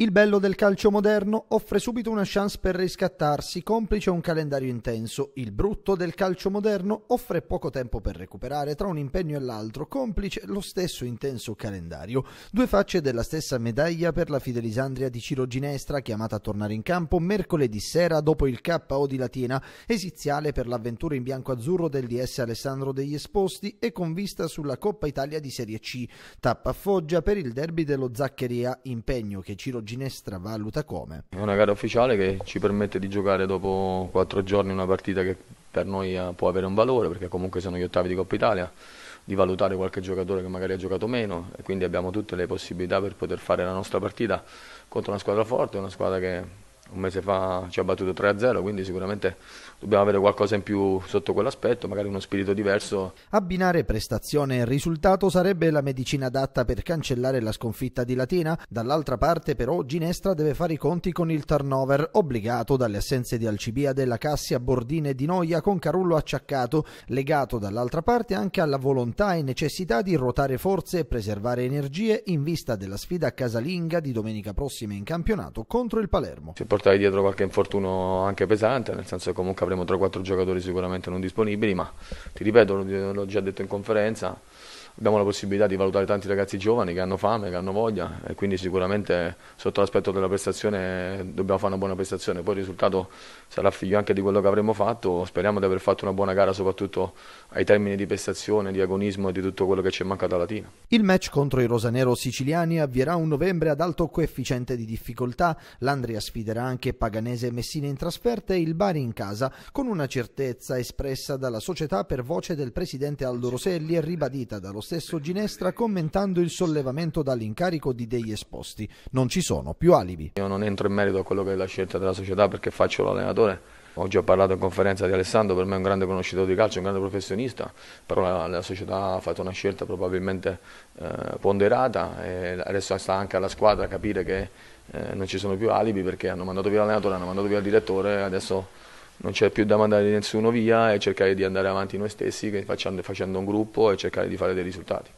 Il bello del calcio moderno offre subito una chance per riscattarsi, complice un calendario intenso. Il brutto del calcio moderno offre poco tempo per recuperare tra un impegno e l'altro, complice lo stesso intenso calendario. Due facce della stessa medaglia per la Fidelisandria di Ciro Ginestra, chiamata a tornare in campo mercoledì sera dopo il KO di Latina, esiziale per l'avventura in bianco-azzurro del DS Alessandro degli Esposti e con vista sulla Coppa Italia di Serie C. Tappa a Foggia per il derby dello Zaccheria, impegno che Ciro Ginestra valuta come. È una gara ufficiale che ci permette di giocare dopo quattro giorni una partita che per noi eh, può avere un valore perché comunque sono gli ottavi di Coppa Italia di valutare qualche giocatore che magari ha giocato meno e quindi abbiamo tutte le possibilità per poter fare la nostra partita contro una squadra forte, una squadra che un mese fa ci ha battuto 3-0, quindi sicuramente dobbiamo avere qualcosa in più sotto quell'aspetto, magari uno spirito diverso. Abbinare prestazione e risultato sarebbe la medicina adatta per cancellare la sconfitta di Latina, dall'altra parte però Ginestra deve fare i conti con il turnover obbligato dalle assenze di Alcibia della Cassia, Bordine Di Noia con Carullo acciaccato, legato dall'altra parte anche alla volontà e necessità di ruotare forze e preservare energie in vista della sfida casalinga di domenica prossima in campionato contro il Palermo. Si Se portare dietro qualche infortunio anche pesante, nel senso che comunque avremo 3-4 giocatori sicuramente non disponibili, ma ti ripeto, l'ho già detto in conferenza, abbiamo la possibilità di valutare tanti ragazzi giovani che hanno fame, che hanno voglia e quindi sicuramente sotto l'aspetto della prestazione dobbiamo fare una buona prestazione, poi il risultato sarà figlio anche di quello che avremo fatto, speriamo di aver fatto una buona gara soprattutto ai termini di prestazione, di agonismo e di tutto quello che ci è mancato alla Latina. Il match contro i rosanero siciliani avvierà un novembre ad alto coefficiente di difficoltà, l'Andria sfiderà anche Paganese e Messina in trasferta e il Bari in casa con una certezza espressa dalla società per voce del presidente Aldo Roselli e ribadita dallo stesso Ginestra commentando il sollevamento dall'incarico di degli esposti. Non ci sono più alibi. Io non entro in merito a quello che è la scelta della società perché faccio l'allenatore. Oggi ho parlato in conferenza di Alessandro, per me è un grande conoscitore di calcio, un grande professionista, però la, la società ha fatto una scelta probabilmente eh, ponderata e adesso sta anche alla squadra a capire che eh, non ci sono più alibi perché hanno mandato via l'allenatore, hanno mandato via il direttore, adesso non c'è più da mandare nessuno via e cercare di andare avanti noi stessi facendo, facendo un gruppo e cercare di fare dei risultati.